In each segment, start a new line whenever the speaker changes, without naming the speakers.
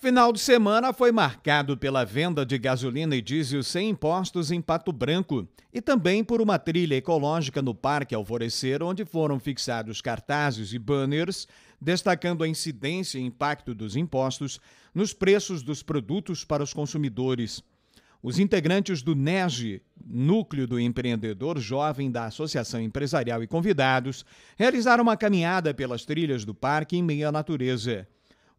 Final de semana foi marcado pela venda de gasolina e diesel sem impostos em Pato Branco e também por uma trilha ecológica no Parque Alvorecer, onde foram fixados cartazes e banners destacando a incidência e impacto dos impostos nos preços dos produtos para os consumidores. Os integrantes do NEGE, Núcleo do Empreendedor Jovem da Associação Empresarial e convidados, realizaram uma caminhada pelas trilhas do parque em meio à natureza.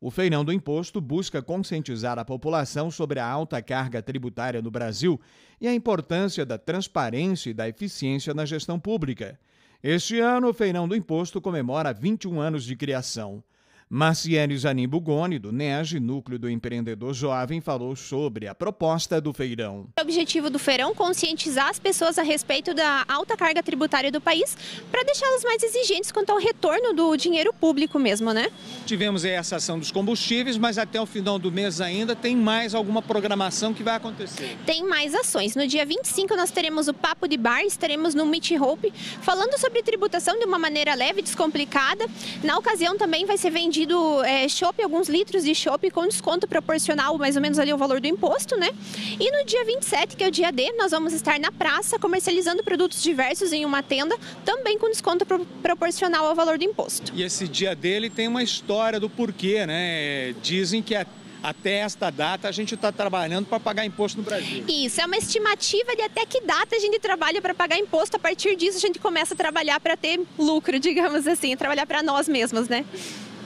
O Feirão do Imposto busca conscientizar a população sobre a alta carga tributária no Brasil e a importância da transparência e da eficiência na gestão pública. Este ano, o Feirão do Imposto comemora 21 anos de criação. Marciele Janim Bugoni do NEG, Núcleo do Empreendedor Jovem, falou sobre a proposta do feirão.
O objetivo do feirão é conscientizar as pessoas a respeito da alta carga tributária do país para deixá-las mais exigentes quanto ao retorno do dinheiro público mesmo, né?
Tivemos essa ação dos combustíveis, mas até o final do mês ainda tem mais alguma programação que vai acontecer?
Tem mais ações. No dia 25 nós teremos o Papo de Bar, estaremos no Meet Hope falando sobre tributação de uma maneira leve, descomplicada. Na ocasião também vai ser vendido vendido é, chopp, alguns litros de chopp com desconto proporcional, mais ou menos ali o valor do imposto, né? E no dia 27, que é o dia D, nós vamos estar na praça comercializando produtos diversos em uma tenda, também com desconto pro proporcional ao valor do imposto.
E esse dia D, ele tem uma história do porquê, né? Dizem que até até esta data a gente está trabalhando para pagar imposto no Brasil.
Isso, é uma estimativa de até que data a gente trabalha para pagar imposto. A partir disso a gente começa a trabalhar para ter lucro, digamos assim, trabalhar para nós mesmos, né?